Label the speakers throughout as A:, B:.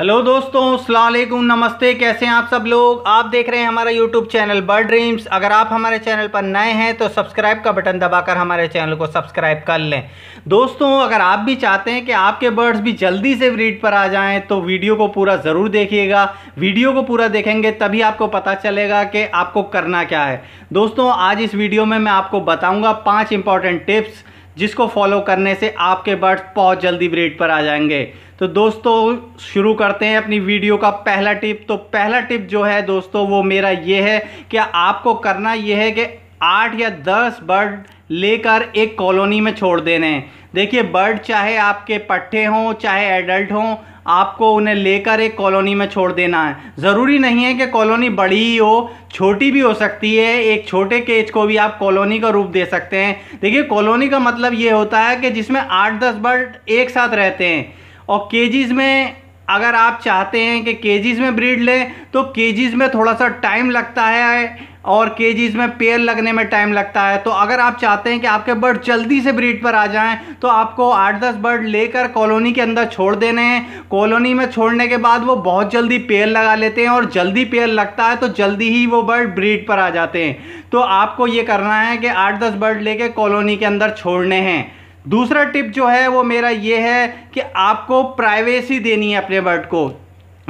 A: hello दोस्तों सलामकुम नमस्ते कैसे हैं आप सब लोग आप देख रहे हैं हमारा यूट्यूब चैनल बर्ड ड्रीम्स अगर आप हमारे चैनल पर नए हैं तो सब्सक्राइब का बटन दबाकर हमारे चैनल को सब्सक्राइब कर लें दोस्तों अगर आप भी चाहते हैं कि आपके बर्ड्स भी जल्दी से ब्रीड पर आ जाएं तो वीडियो को पूरा ज़रूर देखिएगा वीडियो को पूरा देखेंगे तभी आपको पता चलेगा कि आपको करना क्या है दोस्तों आज इस वीडियो में मैं आपको बताऊँगा पाँच इंपॉर्टेंट टिप्स जिसको फॉलो करने से आपके बर्ड्स बहुत जल्दी ब्रीड पर आ जाएंगे तो दोस्तों शुरू करते हैं अपनी वीडियो का पहला टिप तो पहला टिप जो है दोस्तों वो मेरा ये है कि आपको करना ये है कि आठ या दस बर्ड लेकर एक कॉलोनी में छोड़ देने हैं देखिए बर्ड चाहे आपके पट्टे हों चाहे एडल्ट हों आपको उन्हें लेकर एक कॉलोनी में छोड़ देना है ज़रूरी नहीं है कि कॉलोनी बड़ी ही हो छोटी भी हो सकती है एक छोटे केज को भी आप कॉलोनी का रूप दे सकते हैं देखिए कॉलोनी का मतलब ये होता है कि जिसमें आठ दस बर्ड एक साथ रहते हैं और केजीज में अगर आप चाहते हैं कि केजीज में ब्रीड लें तो केजीज में थोड़ा सा टाइम लगता है और केजीज में पेयर लगने में टाइम लगता है तो अगर आप चाहते हैं कि आपके बर्ड जल्दी से ब्रीड पर आ जाएं तो आपको आठ दस बर्ड लेकर कॉलोनी के अंदर छोड़ देने हैं कॉलोनी में छोड़ने के बाद वो बहुत जल्दी पेयर लगा लेते हैं और जल्दी पेयर लगता है तो जल्दी ही वो बर्ड ब्रीड पर आ जाते हैं तो आपको ये करना है कि आठ दस बर्ड लेके कॉलोनी के अंदर छोड़ने हैं दूसरा टिप जो है वो मेरा ये है कि आपको प्राइवेसी देनी है अपने बर्ड को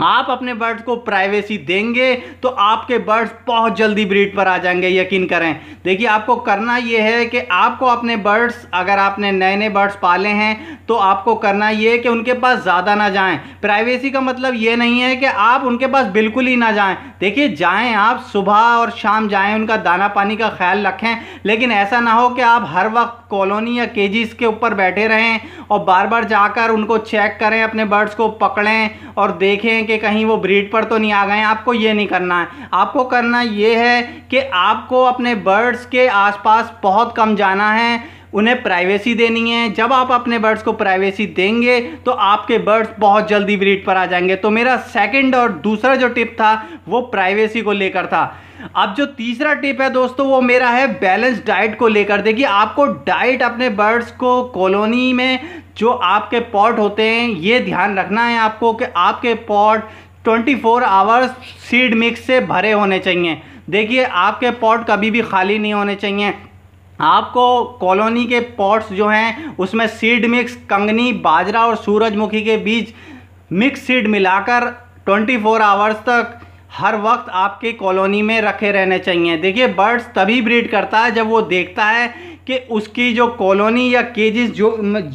A: आप अपने बर्ड्स को प्राइवेसी देंगे तो आपके बर्ड्स बहुत जल्दी ब्रीड पर आ जाएंगे यकीन करें देखिए आपको करना ये है कि आपको अपने बर्ड्स अगर आपने नए नए बर्ड्स पाले हैं तो आपको करना ये है कि उनके पास ज़्यादा ना जाएं प्राइवेसी का मतलब ये नहीं है कि आप उनके पास बिल्कुल ही ना जाएं देखिए जाएं आप सुबह और शाम जाएं उनका दाना पानी का ख्याल रखें लेकिन ऐसा ना हो कि आप हर वक्त कॉलोनी या केजीस के ऊपर बैठे रहें और बार बार जाकर उनको चेक करें अपने बर्ड्स को पकड़ें और देखें कि कहीं वो ब्रीड पर तो नहीं आ गए आपको ये नहीं करना है आपको करना ये है कि आपको अपने बर्ड्स के आसपास बहुत कम जाना है उन्हें प्राइवेसी देनी है जब आप अपने बर्ड्स को प्राइवेसी देंगे तो आपके बर्ड्स बहुत जल्दी ब्रीड पर आ जाएंगे तो मेरा सेकंड और दूसरा जो टिप था वो प्राइवेसी को लेकर था अब जो तीसरा टिप है दोस्तों वो मेरा है बैलेंस डाइट को लेकर देखिए आपको डाइट अपने बर्ड्स को कॉलोनी में जो आपके पॉट होते हैं ये ध्यान रखना है आपको कि आपके pot 24 four hours seed mix से भरे होने चाहिए देखिए आपके पॉट कभी भी खाली नहीं होने चाहिए आपको कॉलोनी के पॉट्स जो हैं उसमें सीड मिक्स कंगनी बाजरा और सूरजमुखी के बीज मिक्स सीड मिलाकर 24 फोर आवर्स तक हर वक्त आपके कॉलोनी में रखे रहने चाहिए देखिए बर्ड्स तभी ब्रीड करता है जब वो देखता है कि उसकी जो कॉलोनी या केजिस जो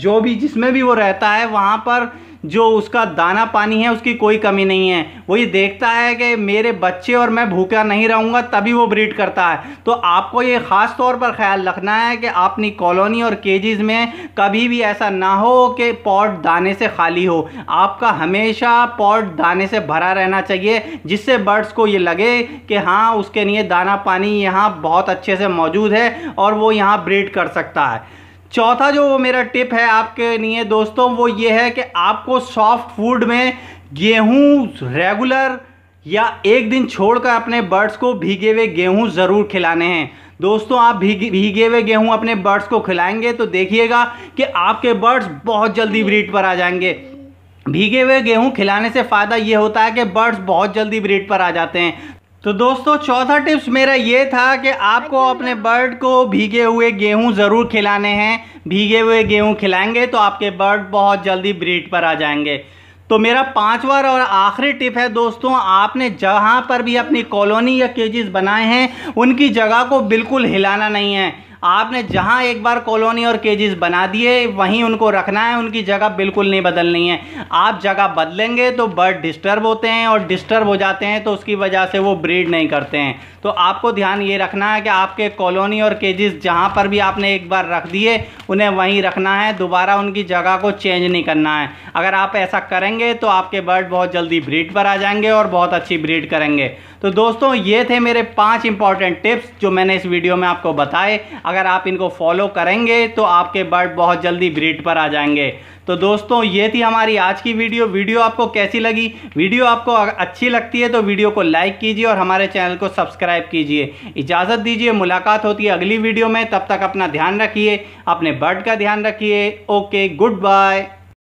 A: जो भी जिसमें भी वो रहता है वहाँ पर जो उसका दाना पानी है उसकी कोई कमी नहीं है वो ये देखता है कि मेरे बच्चे और मैं भूखा नहीं रहूँगा तभी वो ब्रीड करता है तो आपको ये ख़ास तौर पर ख्याल रखना है कि अपनी कॉलोनी और केजेस में कभी भी ऐसा ना हो कि पॉट दाने से खाली हो आपका हमेशा पॉट दाने से भरा रहना चाहिए जिससे बर्ड्स को ये लगे कि हाँ उसके लिए दाना पानी यहाँ बहुत अच्छे से मौजूद है और वो यहाँ ब्रीड कर सकता है चौथा जो मेरा टिप है आपके लिए दोस्तों वो ये है कि आपको सॉफ्ट फूड में गेहूँ रेगुलर या एक दिन छोड़कर अपने बर्ड्स को भीगे हुए गेहूँ ज़रूर खिलाने हैं दोस्तों आप भीगे भीगे हुए गेहूँ अपने बर्ड्स को खिलाएंगे तो देखिएगा कि आपके बर्ड्स बहुत जल्दी ब्रीड पर आ जाएंगे भीगे हुए गेहूँ खिलाने से फ़ायदा ये होता है कि बर्ड्स बहुत जल्दी ब्रीड पर आ जाते हैं तो दोस्तों चौथा टिप्स मेरा ये था कि आपको अपने बर्ड को भीगे हुए गेहूं ज़रूर खिलाने हैं भीगे हुए गेहूं खिलाएंगे तो आपके बर्ड बहुत जल्दी ब्रीड पर आ जाएंगे तो मेरा पांचवा और आखिरी टिप है दोस्तों आपने जहां पर भी अपनी कॉलोनी या केजेस बनाए हैं उनकी जगह को बिल्कुल हिलाना नहीं है आपने जहाँ एक बार कॉलोनी और केजेस बना दिए वहीं उनको रखना है उनकी जगह बिल्कुल नहीं बदलनी है आप जगह बदलेंगे तो बर्ड डिस्टर्ब होते हैं और डिस्टर्ब हो जाते हैं तो उसकी वजह से वो ब्रीड नहीं करते हैं तो आपको ध्यान ये रखना है कि आपके कॉलोनी और केजेस जहाँ पर भी आपने एक बार रख दिए उन्हें वहीं रखना है दोबारा उनकी जगह को चेंज नहीं करना है अगर आप ऐसा करेंगे तो आपके बर्ड बहुत जल्दी ब्रीड पर आ जाएंगे और बहुत अच्छी ब्रीड करेंगे तो दोस्तों ये थे मेरे पाँच इंपॉर्टेंट टिप्स जो मैंने इस वीडियो में आपको बताए अगर आप इनको फॉलो करेंगे तो आपके बर्ड बहुत जल्दी ब्रीड पर आ जाएंगे तो दोस्तों ये थी हमारी आज की वीडियो वीडियो आपको कैसी लगी वीडियो आपको अच्छी लगती है तो वीडियो को लाइक कीजिए और हमारे चैनल को सब्सक्राइब कीजिए इजाज़त दीजिए मुलाकात होती है अगली वीडियो में तब तक अपना ध्यान रखिए अपने बर्ड का ध्यान रखिए ओके गुड बाय